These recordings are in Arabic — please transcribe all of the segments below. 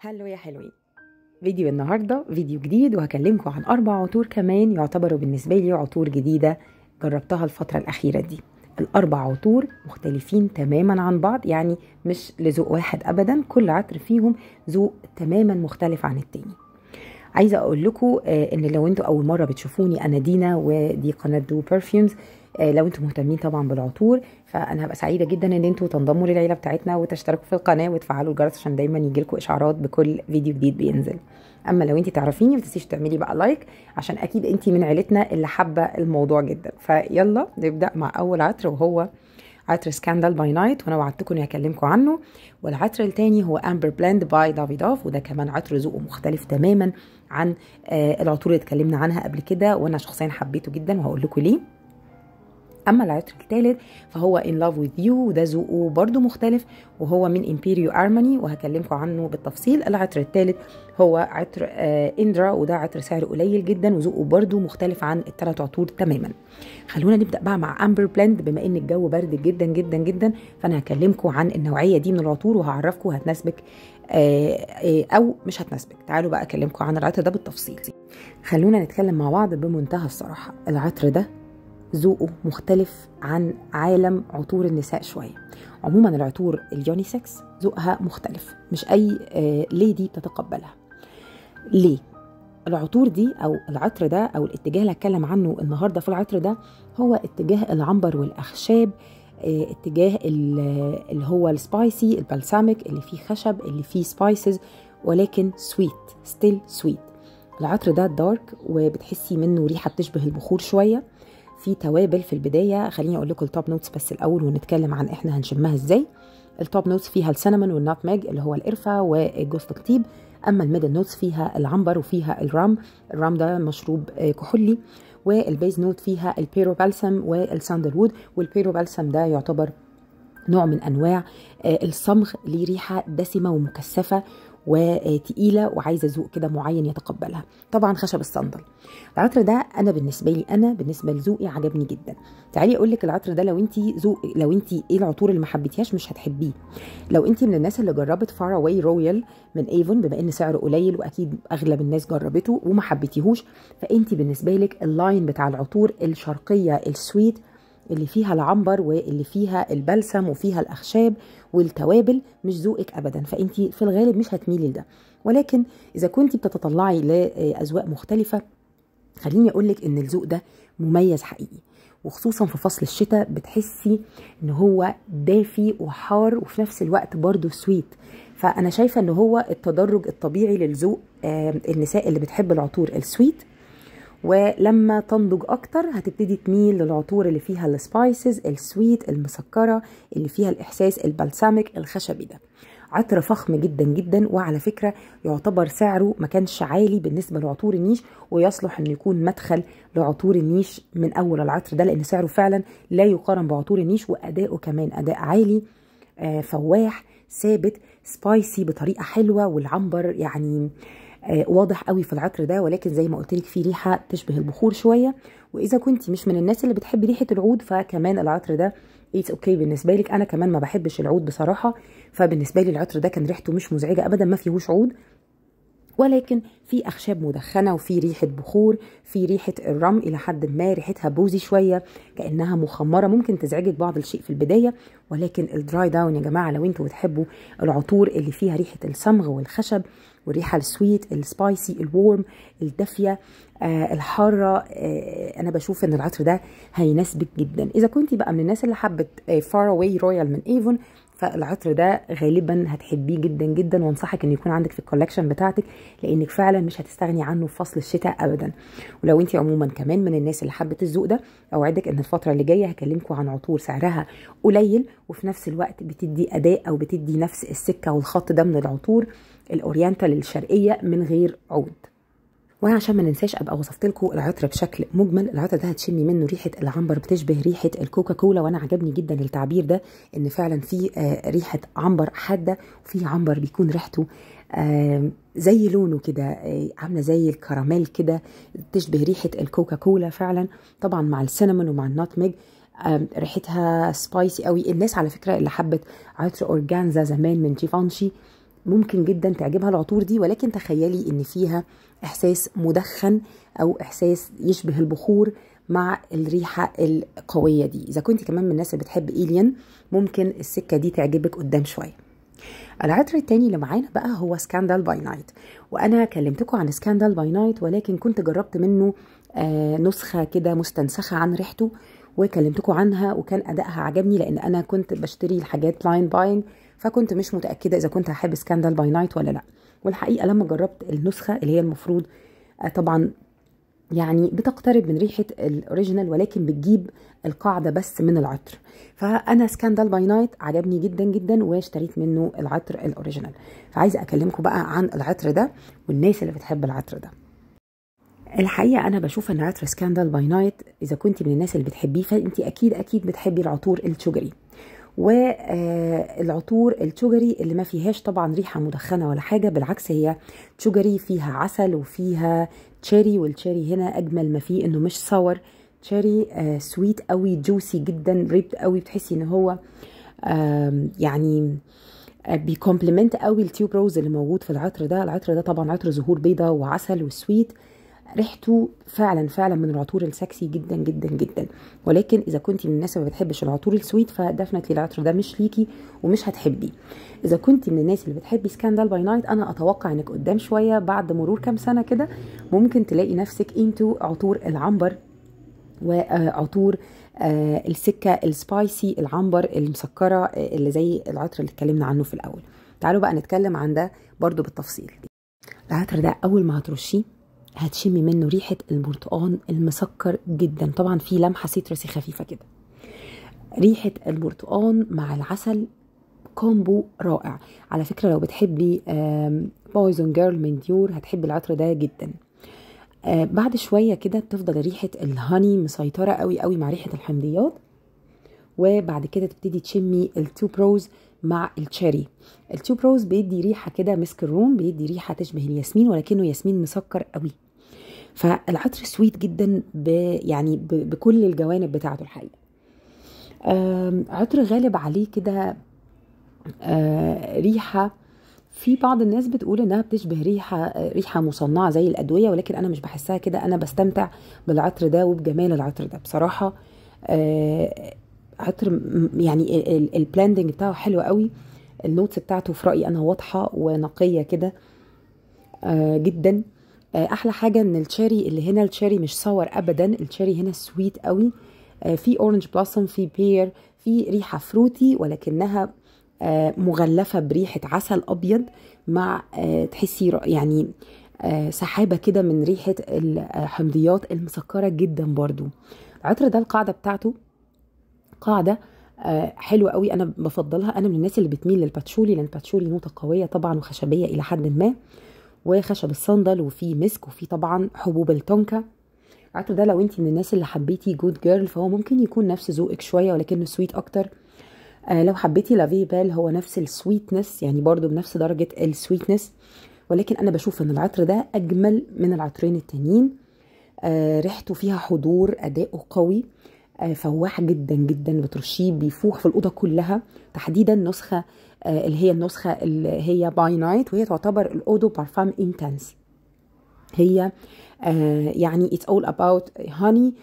هلو يا حلوين فيديو النهارده فيديو جديد وهكلمكم عن اربع عطور كمان يعتبروا بالنسبه لي عطور جديده جربتها الفتره الاخيره دي الاربع عطور مختلفين تماما عن بعض يعني مش لذوق واحد ابدا كل عطر فيهم ذوق تماما مختلف عن التاني عايزه اقول لكم آه، ان لو انتوا اول مره بتشوفوني انا دينا ودي قناه دو برفيومز آه، لو انتم مهتمين طبعا بالعطور فانا هبقى سعيده جدا ان انتم تنضموا للعيله بتاعتنا وتشتركوا في القناه وتفعلوا الجرس عشان دايما يجيلكم اشعارات بكل فيديو جديد بينزل اما لو انت تعرفيني ما تنسيش تعملي بقى لايك عشان اكيد انت من عيلتنا اللي حابه الموضوع جدا فيلا نبدا مع اول عطر وهو عطر سكاندل باي نايت وانا وعدتكم اني هكلمكم عنه والعطر الثاني هو امبر بلاند باي دافيدوف وده كمان عطر ذوقه مختلف تماما عن آه، العطور اللي اتكلمنا عنها قبل كده وانا شخصيا حبيته جدا وهقول لكم ليه اما العطر الثالث فهو ان لاف وذ يو وده ذوقه برده مختلف وهو من امبيريو ارماني وهكلمكم عنه بالتفصيل العطر الثالث هو عطر آه اندرا وده عطر سعره قليل جدا وذوقه برده مختلف عن الثلاث عطور تماما خلونا نبدا بقى مع امبر بلاند بما ان الجو برد جدا جدا جدا فانا هكلمكم عن النوعيه دي من العطور وهعرفكم هتناسبك آه، آه، او مش هتناسبك تعالوا بقى اكلمكم عن العطر ده بالتفصيل خلونا نتكلم مع بعض بمنتهى الصراحه العطر ده ذوقه مختلف عن عالم عطور النساء شويه عموما العطور اليونيسكس ذوقها مختلف مش اي ليدي آه، بتتقبلها ليه العطور دي او العطر ده او الاتجاه اللي هتكلم عنه النهارده في العطر ده هو اتجاه العنبر والاخشاب آه، اتجاه اللي هو السبايسي البلساميك اللي فيه خشب اللي فيه سبايسز ولكن سويت ستيل سويت العطر ده دارك وبتحسي منه ريحه بتشبه البخور شويه في توابل في البدايه خليني اقول لكم التوب نوتس بس الاول ونتكلم عن احنا هنشمها ازاي التوب نوتس فيها السينمون والناتماج اللي هو القرفه وجوز الطيب اما الميدل نوتس فيها العنبر وفيها الرام الرام ده مشروب آه، كحولي والبيز نوت فيها البيرو بالسم والساندر وود والبيرو بالسم ده يعتبر نوع من انواع آه، الصمغ ليه ريحه دسمه ومكثفه وتقيله وعايزه ذوق كده معين يتقبلها طبعا خشب الصندل العطر ده انا بالنسبه لي انا بالنسبه لذوقي عجبني جدا تعالي اقول لك العطر ده لو انت ذوق لو انت ايه العطور اللي ما حبيتيهاش مش هتحبيه لو انت من الناس اللي جربت فار اواي رويال من ايفون بما ان سعره قليل واكيد اغلب الناس جربته وما حبيتيهوش فانت بالنسبه لك اللاين بتاع العطور الشرقيه السويت اللي فيها العنبر واللي فيها البلسم وفيها الاخشاب والتوابل مش ذوقك ابدا فانت في الغالب مش هتميلي لده ولكن اذا كنت بتتطلعي لاذواق مختلفه خليني اقول لك ان الذوق ده مميز حقيقي وخصوصا في فصل الشتاء بتحسي ان هو دافي وحار وفي نفس الوقت برضه سويت فانا شايفه ان هو التدرج الطبيعي للذوق النساء اللي بتحب العطور السويت ولما تنضج اكتر هتبتدي تميل للعطور اللي فيها السبايسز السويت المسكره اللي فيها الاحساس البلساميك الخشبي ده عطر فخم جدا جدا وعلى فكره يعتبر سعره ما كانش عالي بالنسبه لعطور النيش ويصلح انه يكون مدخل لعطور النيش من اول العطر ده لان سعره فعلا لا يقارن بعطور النيش وادائه كمان اداء عالي آه، فواح ثابت سبايسي بطريقه حلوه والعنبر يعني آه آه، واضح قوي في العطر ده ولكن زي ما قلت لك فيه ريحه تشبه البخور شويه واذا كنت مش من الناس اللي بتحب ريحه العود فكمان العطر ده اتس اوكي بالنسبه لك انا كمان ما بحبش العود بصراحه فبالنسبه لي العطر ده كان ريحته مش مزعجه ابدا ما فيهوش عود ولكن في اخشاب مدخنه وفي ريحه بخور في ريحه الرم الى حد ما ريحتها بوزي شويه كانها مخمره ممكن تزعجك بعض الشيء في البدايه ولكن الدراي داون يا جماعه لو انتوا بتحبوا العطور اللي فيها ريحه الصمغ والخشب والريحه السويت السبايسي الورم الدافيه آه الحاره آه انا بشوف ان العطر ده هيناسبك جدا اذا كنت بقى من الناس اللي حبت فار اواي رويال من ايفون فالعطر ده غالبا هتحبيه جدا جدا وانصحك ان يكون عندك في الكولكشن بتاعتك لانك فعلا مش هتستغني عنه في فصل الشتاء ابدا ولو انت عموما كمان من الناس اللي حبت الذوق ده اوعدك ان الفتره اللي جايه هكلمكم عن عطور سعرها قليل وفي نفس الوقت بتدي اداء او بتدي نفس السكه والخط ده من العطور الاورينتال الشرقيه من غير عود وانا عشان ما ننساش ابقى وصفت لكم العطر بشكل مجمل العطر ده هتشمي منه ريحه العنبر بتشبه ريحه الكوكا كولا وانا عجبني جدا التعبير ده ان فعلا في آه، ريحه عنبر حاده وفي عنبر بيكون ريحته آه، زي لونه كده آه، عامله زي الكراميل كده تشبه ريحه الكوكا كولا فعلا طبعا مع السينامون ومع ميج ريحتها سبايسي قوي الناس على فكره اللي حبت عطر اورجانزا زمان من جيفانشي ممكن جدا تعجبها العطور دي ولكن تخيلي ان فيها احساس مدخن او احساس يشبه البخور مع الريحه القويه دي اذا كنت كمان من الناس اللي بتحب ايليان ممكن السكه دي تعجبك قدام شويه العطر التاني اللي معانا بقى هو سكاندال باي نايت وانا كلمتكم عن سكاندال باي نايت ولكن كنت جربت منه آه نسخه كده مستنسخه عن ريحته وكلمتكم عنها وكان ادائها عجبني لان انا كنت بشتري الحاجات لاين باين فكنت مش متاكده اذا كنت هحب سكاندال باي نايت ولا لا والحقيقه لما جربت النسخه اللي هي المفروض آه، طبعا يعني بتقترب من ريحه الاوريجينال ولكن بتجيب القاعده بس من العطر فانا سكاندال باي نايت عجبني جدا جدا واشتريت منه العطر الاوريجينال فعايزه اكلمكم بقى عن العطر ده والناس اللي بتحب العطر ده الحقيقه انا بشوف ان عطر سكاندال باي نايت اذا كنت من الناس اللي بتحبيه فانت اكيد اكيد بتحبي العطور الشجري والعطور التشوجري اللي ما فيهاش طبعا ريحه مدخنه ولا حاجه بالعكس هي تشوجري فيها عسل وفيها تشيري والتشيري هنا اجمل ما فيه انه مش صور تشيري آه سويت قوي جوسي جدا ريبت قوي بتحسي ان هو يعني، آه يعني بيكمبلمنت بيكومبلمنت قوي التيوب روز اللي موجود في العطر ده العطر ده طبعا عطر زهور بيضة وعسل وسويت ريحته فعلا فعلا من العطور السكسي جدا جدا جدا ولكن اذا كنت من الناس ما بتحبش العطور السويت فدفنتلي العطر ده مش ليكي ومش هتحبيه اذا كنت من الناس اللي بتحبي سكاندال باي نايت انا اتوقع انك قدام شويه بعد مرور كام سنه كده ممكن تلاقي نفسك انتو عطور العنبر وعطور آه، آه، السكه السبايسي العنبر المسكره آه، اللي زي العطر اللي اتكلمنا عنه في الاول تعالوا بقى نتكلم عن ده برضو بالتفصيل العطر ده اول ما هترشيه هتشمي منه ريحه البرتقان المسكر جدا طبعا في لمحه سيترسي خفيفه كده ريحه البرتقان مع العسل كومبو رائع على فكره لو بتحبي بويزون جيرل من ديور هتحبي العطر ده جدا آه، بعد شويه كده تفضل ريحه الهاني مسيطره قوي قوي مع ريحه الحمضيات وبعد كده تبتدي تشمي التو بروز مع التشيري التوب روز بيدي ريحه كده مسك الروم بيدي ريحه تشبه الياسمين ولكنه ياسمين مسكر قوي فالعطر سويت جدا ب يعني ب بكل الجوانب بتاعته الحقيقه عطر غالب عليه كده آه، ريحه في بعض الناس بتقول انها بتشبه ريحه ريحه مصنعه زي الادويه ولكن انا مش بحسها كده انا بستمتع بالعطر ده وبجمال العطر ده بصراحه آه، عطر يعني البلاندنج بتاعه حلو قوي النوتس بتاعته في رايي انا واضحه ونقيه كده آه، جدا آه، احلى حاجه ان التشيري اللي هنا التشيري مش صور ابدا التشيري هنا سويت قوي آه، في اورنج بلاسم في بير في ريحه فروتي ولكنها آه، مغلفه بريحه عسل ابيض مع تحسي يعني سحابه كده من ريحه الحمضيات المسكره جدا برضو العطر ده القاعده بتاعته قاعده حلوه قوي انا بفضلها انا من الناس اللي بتميل للباتشولي لان الباتشولي نوته قويه طبعا وخشبيه الى حد ما وخشب الصندل وفي مسك وفي طبعا حبوب التونكا العطر ده لو انت من الناس اللي حبيتي جود جيرل فهو ممكن يكون نفس ذوقك شويه ولكنه سويت اكتر آه لو حبيتي لافي بال هو نفس السويتنس يعني برضو بنفس درجه السويتنس ولكن انا بشوف ان العطر ده اجمل من العطرين التانيين آه ريحته فيها حضور اداؤه قوي آه، فواح جدا جدا بترشيه بيفوح في الاوضه كلها تحديدا نسخه آه، اللي هي النسخه اللي هي باي نايت وهي تعتبر الاودو بارفام انتنس هي آه، يعني اتس اول اباوت هاني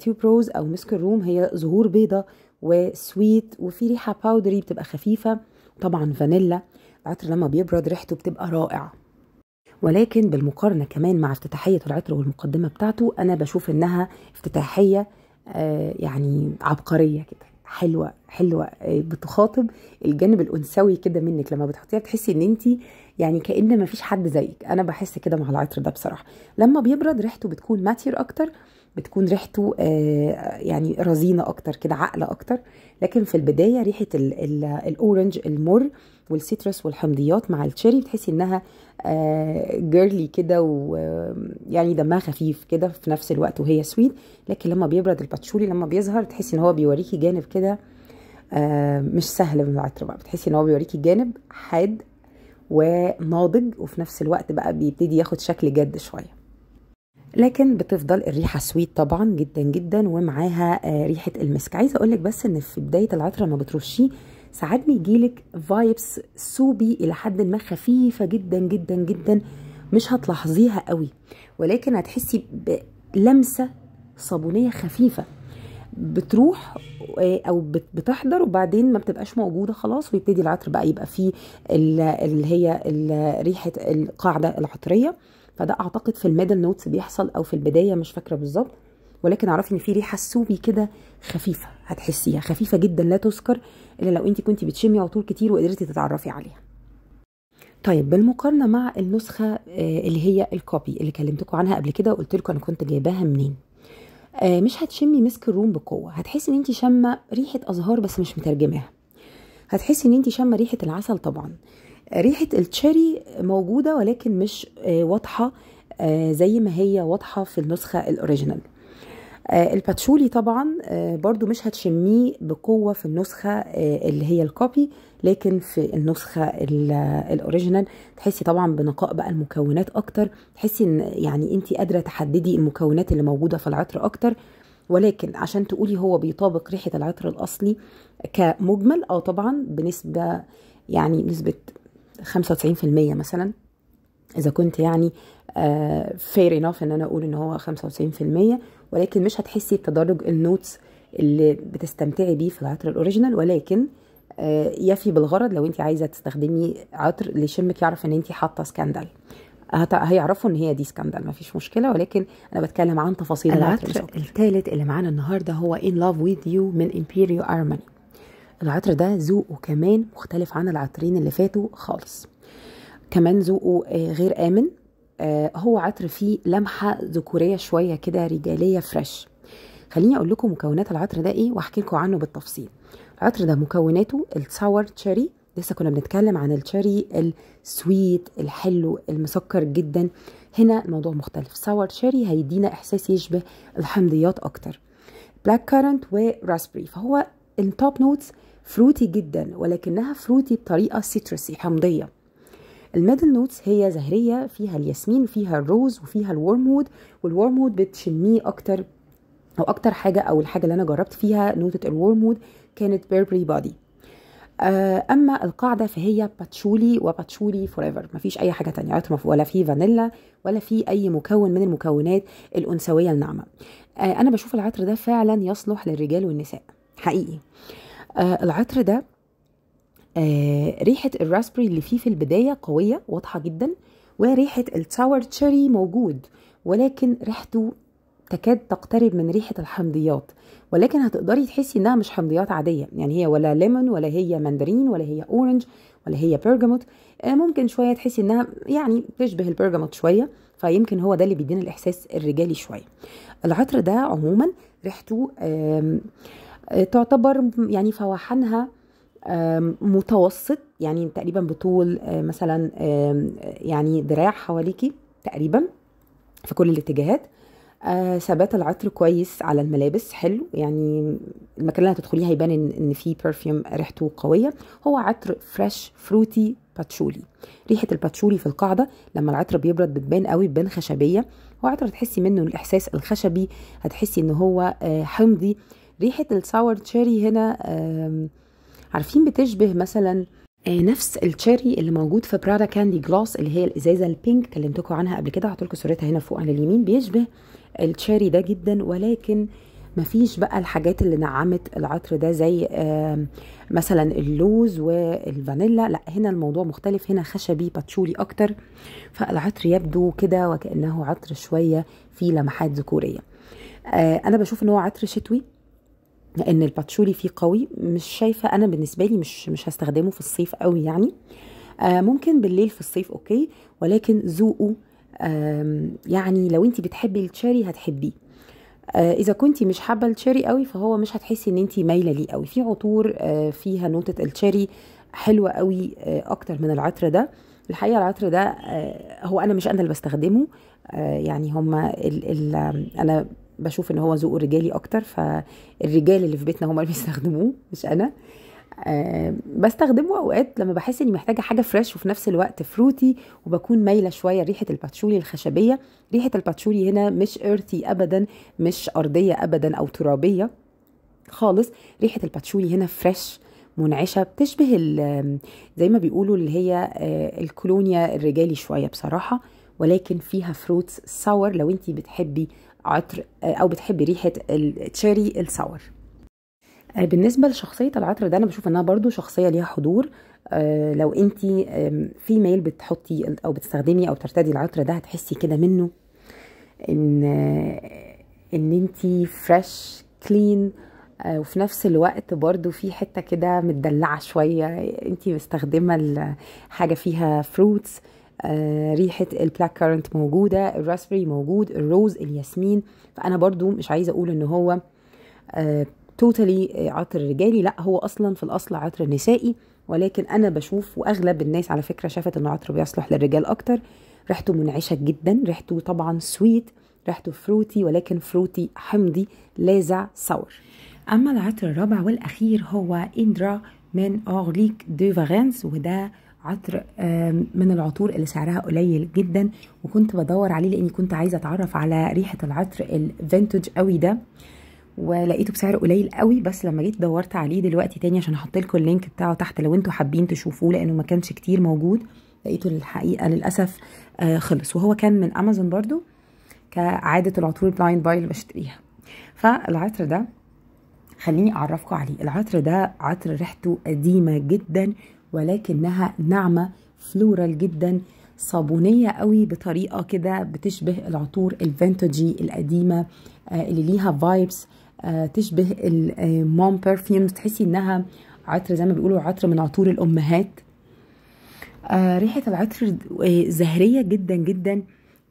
تيوب بروز او مسك الروم هي زهور بيضه وسويت وفي ريحه باودري بتبقى خفيفه طبعا فانيلا العطر لما بيبرد ريحته بتبقى رائعه ولكن بالمقارنه كمان مع افتتاحيه العطر والمقدمه بتاعته انا بشوف انها افتتاحيه آه، يعني عبقريه كده حلوه حلوه آه، بتخاطب الجانب الانثوي كده منك لما بتحطيها بتحسي ان انت يعني كان ما فيش حد زيك انا بحس كده مع العطر ده بصراحه لما بيبرد ريحته بتكون ماتير اكتر بتكون ريحته آه، يعني رزينه اكتر كده عقله اكتر لكن في البدايه ريحه الاورنج المر والسيترس والحمضيات مع التشيري بتحسي انها جيرلي آه، كده ويعني دمها خفيف كده في نفس الوقت وهي سويت لكن لما بيبرد الباتشولي لما بيظهر تحسي ان هو بيوريكي جانب كده آه، مش سهل من العطر بقى بتحسي ان هو بيوريكي جانب حاد وناضج وفي نفس الوقت بقى بيبتدي ياخد شكل جد شويه لكن بتفضل الريحه سويت طبعا جدا جدا ومعاها آه، ريحه المسك عايزه اقول لك بس ان في بدايه العطر لما بترشيه ساعات بيجيلك فايبس سوبي الى حد ما خفيفه جدا جدا جدا مش هتلاحظيها قوي ولكن هتحسي بلمسه صابونيه خفيفه بتروح آه، او بتحضر وبعدين ما بتبقاش موجوده خلاص ويبتدي العطر بقى يبقى فيه اللي هي ريحه القاعده العطريه فده اعتقد في الميدل نوتس بيحصل او في البدايه مش فاكره بالظبط ولكن اعرفي ان في ريحه سوبي كده خفيفه هتحسيها خفيفه جدا لا تذكر الا لو انت كنت بتشمي عطور كتير وقدرتي تتعرفي عليها طيب بالمقارنه مع النسخه آه، اللي هي الكوبي اللي كلمتكم عنها قبل كده وقلت لكم انا كنت جايباها منين آه، مش هتشمي مسك الروم بقوه هتحسي ان انت شامه ريحه ازهار بس مش مترجماها هتحسي ان انت شامه ريحه العسل طبعا ريحه التشيري موجوده ولكن مش آه، واضحه زي ما هي واضحه في النسخه الاوريجينال آه، الباتشولي طبعا آه، برضو مش هتشميه بقوة في النسخة آه، اللي هي الكوبي لكن في النسخة الاوريجينال تحسي طبعا بنقاء بقى المكونات اكتر تحسي ان يعني انت قادرة تحددي المكونات اللي موجودة في العطر اكتر ولكن عشان تقولي هو بيطابق ريحة العطر الاصلي كمجمل اه طبعا بنسبة يعني نسبة 95% مثلا اذا كنت يعني فير انف ان انا اقول ان هو 95% ولكن مش هتحسي بتدرج النوتس اللي بتستمتعي بيه في العطر الاوريجينال ولكن آه، يفي بالغرض لو انت عايزه تستخدمي عطر اللي يشمك يعرف ان انت حاطه سكاندال هيعرفوا ان هي دي سكاندل مفيش مشكله ولكن انا بتكلم عن تفاصيل العطر الثالث اللي معانا النهارده هو ان لاف ويز يو من امبيريو ارماني العطر ده ذوقه كمان مختلف عن العطرين اللي فاتوا خالص كمان ذوقه آه، غير امن آه، هو عطر فيه لمحه ذكوريه شويه كده رجاليه فريش خليني اقول لكم مكونات العطر ده ايه واحكي لكم عنه بالتفصيل العطر ده مكوناته الساور تشيري لسه كنا بنتكلم عن التشيري السويت الحلو المسكر جدا هنا الموضوع مختلف ساور تشيري هيدينا احساس يشبه الحمضيات اكتر بلاك كارنت وراسبري فهو التوب نوتس فروتي جدا ولكنها فروتي بطريقه سيترسي حمضيه الميدل نوتس هي زهريه فيها الياسمين وفيها الروز وفيها الورمود والورمود بتشميه اكتر او اكتر حاجه او الحاجه اللي انا جربت فيها نوتة الورمود كانت بيربري بادي آه، اما القاعده فهي باتشولي وباتشولي فوريفر مفيش اي حاجه تانية ولا في فانيلا ولا في اي مكون من المكونات الانثويه الناعمه آه، انا بشوف العطر ده فعلا يصلح للرجال والنساء حقيقي آه، العطر ده آه ريحة الراسبري اللي فيه في البداية قوية واضحة جدا وريحة التاور تشيري موجود ولكن ريحته تكاد تقترب من ريحة الحمضيات ولكن هتقدري تحسي انها مش حمضيات عادية يعني هي ولا ليمون ولا هي مندرين ولا هي اورنج ولا هي بيرجموت آه ممكن شوية تحسي انها يعني تشبه البيرجموت شوية فيمكن هو ده اللي بيدينا الاحساس الرجالي شوية العطر ده عموما ريحته آه تعتبر يعني فواحنها متوسط يعني تقريبا بطول آه، مثلا يعني دراع حواليكي تقريبا في كل الاتجاهات آه، ثبات العطر كويس على الملابس حلو يعني المكان اللي هتدخليه هيبان ان فيه برفيوم ريحته قويه هو عطر فريش فروتي باتشولي ريحه الباتشولي في القاعده لما العطر بيبرد بتبان قوي بتبان خشبيه هو عطر هتحسي منه الاحساس الخشبي هتحسي ان هو حمضي آه، ريحه الساور تشيري هنا عارفين بتشبه مثلا آه، نفس التشيري اللي موجود في برادا كاندي جلاس اللي هي الازازه البينك كلمتكم عنها قبل كده هحط لكم صورتها هنا فوق على اليمين بيشبه التشيري ده جدا ولكن مفيش بقى الحاجات اللي نعمت العطر ده زي مثلا اللوز والفانيلا لا هنا الموضوع مختلف هنا خشبي باتشولي اكتر فالعطر يبدو كده وكانه عطر شويه فيه لمحات ذكوريه آه، انا بشوف ان هو عطر شتوي لان الباتشولي فيه قوي مش شايفه انا بالنسبه لي مش مش هستخدمه في الصيف قوي يعني آه ممكن بالليل في الصيف اوكي ولكن ذوقه يعني لو انت بتحبي التشيري هتحبيه آه اذا كنت مش حابه التشيري قوي فهو مش هتحسي ان انت مايله ليه قوي في عطور آه فيها نوتة التشيري حلوه قوي آه اكتر من العطر ده الحقيقه العطر ده آه، هو انا مش انا اللي بستخدمه آه، يعني هما ال ال انا بشوف ان هو ذوقه رجالي اكتر فالرجال اللي في بيتنا هم اللي بيستخدموه مش انا أه بستخدمه اوقات لما بحس اني محتاجه حاجه فريش وفي نفس الوقت فروتي وبكون مايله شويه ريحه الباتشولي الخشبيه ريحه الباتشولي هنا مش ايرثي ابدا مش ارضيه ابدا او ترابيه خالص ريحه الباتشولي هنا فريش منعشه بتشبه زي ما بيقولوا اللي هي آه، الكولونيا الرجالي شويه بصراحه ولكن فيها فروتس ساور لو انت بتحبي عطر آه، او بتحبي ريحه التشيري الساور آه، بالنسبه لشخصيه العطر ده انا بشوف انها برضو شخصيه ليها حضور آه، لو انت في ميل بتحطي او بتستخدمي او ترتدي العطر ده هتحسي كده منه ان ان انت فريش كلين وفي نفس الوقت برضو في حته كده متدلعه شويه انت مستخدمه حاجه فيها فروتس آه، ريحه البلاك كارنت موجوده الراسبري موجود الروز الياسمين فانا برضو مش عايزه اقول ان هو توتالي آه، آه، عطر رجالي لا هو اصلا في الاصل عطر نسائي ولكن انا بشوف واغلب الناس على فكره شافت انه عطر بيصلح للرجال اكتر ريحته منعشه جدا ريحته طبعا سويت ريحته فروتي ولكن فروتي حمضي لاذع سور اما العطر الرابع والاخير هو اندرا من اورليك دو فارنس وده عطر آه، من العطور اللي سعرها قليل جدا وكنت بدور عليه لاني كنت عايزه اتعرف على ريحه العطر الفينتج قوي ده ولقيته بسعر قليل قوي بس لما جيت دورت عليه دلوقتي تاني عشان احط لكم اللينك بتاعه تحت لو انتم حابين تشوفوه لانه ما كانش كتير موجود لقيته الحقيقه للاسف آه، خلص وهو كان من امازون برضو كعاده العطور بلايند باي اللي بشتريها فالعطر ده خليني اعرفكم عليه العطر ده عطر ريحته قديمه جدا ولكنها ناعمة فلورال جدا صابونية قوي بطريقة كده بتشبه العطور الفنتجي القديمة آه، اللي ليها فايبس آه، تشبه المون آه، برفيومز تحسي انها عطر زي ما بيقولوا عطر من عطور الامهات ريحة العطر زهرية جدا جدا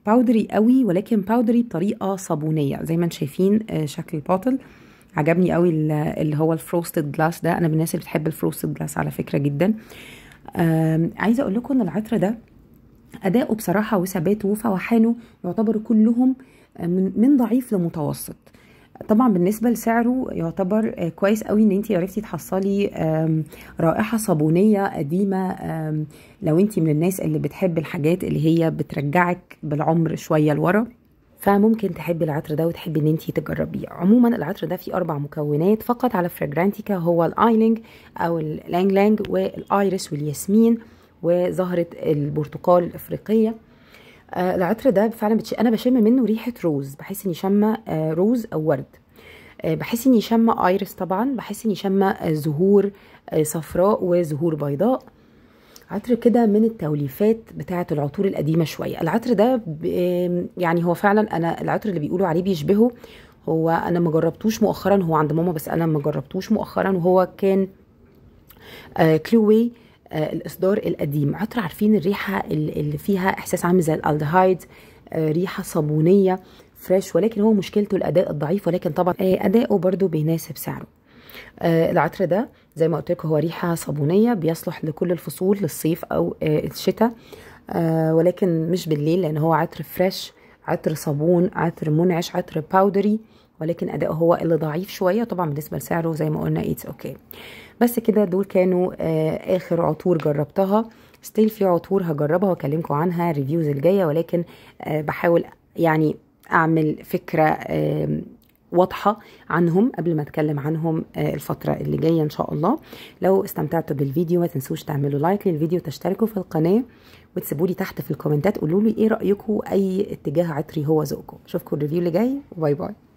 باودري قوي ولكن باودري بطريقة صابونية زي ما انتم شايفين شكل الباطل عجبني قوي اللي هو الفروستد جلاس ده انا من الناس اللي بتحب الفروستد جلاس على فكره جدا عايزه اقول لكم ان العطر ده اداؤه بصراحه وثباته وفواحانه يعتبروا كلهم من, من ضعيف لمتوسط طبعا بالنسبة لسعره يعتبر كويس قوي ان انت عرفتي تحصلي رائحة صابونية قديمة لو انت من الناس اللي بتحب الحاجات اللي هي بترجعك بالعمر شوية لورا فممكن تحبي العطر ده وتحبي ان انت تجربيه عموما العطر ده فيه اربع مكونات فقط على فراجرانتيكا هو الايلينج او اللانج لانج والايرس والياسمين وزهره البرتقال الافريقيه آه العطر ده فعلا بتش... انا بشم منه ريحه روز بحس اني شامه آه روز او ورد آه بحس اني شامه ايرس طبعا بحس اني شامه آه، زهور آه، صفراء وزهور بيضاء عطر كده من التوليفات بتاعه العطور القديمه شويه العطر ده يعني هو فعلا انا العطر اللي بيقولوا عليه بيشبهه هو انا ما جربتوش مؤخرا هو عند ماما بس انا ما جربتوش مؤخرا وهو كان كلوي آه، آه، الاصدار القديم عطر عارفين الريحه اللي فيها احساس عامل زي الالدهايد آه، ريحه صابونيه فريش ولكن هو مشكلته الاداء الضعيف ولكن طبعا اداؤه برده بيناسب سعره العطر ده زي ما قلت لكم هو ريحه صابونيه بيصلح لكل الفصول للصيف او آه، الشتاء آه، ولكن مش بالليل لان هو عطر فريش عطر صابون عطر منعش عطر باودري ولكن اداؤه هو اللي ضعيف شويه طبعا بالنسبه لسعره زي ما قلنا اتس اوكي okay. بس كده دول كانوا آه، اخر عطور جربتها ستيل في عطور هجربها واكلمكم عنها الريفيوز الجايه ولكن بحاول يعني اعمل فكره واضحة عنهم قبل ما اتكلم عنهم آه، الفترة اللي جاية ان شاء الله لو استمتعتوا بالفيديو ما تنسوش تعملوا لايك للفيديو تشتركوا في القناة وتسيبوا لي تحت في الكومنتات قولوا لي ايه رأيكم اي اتجاه عطري هو ذوقكم اشوفكم الريفيو اللي جاي باي باي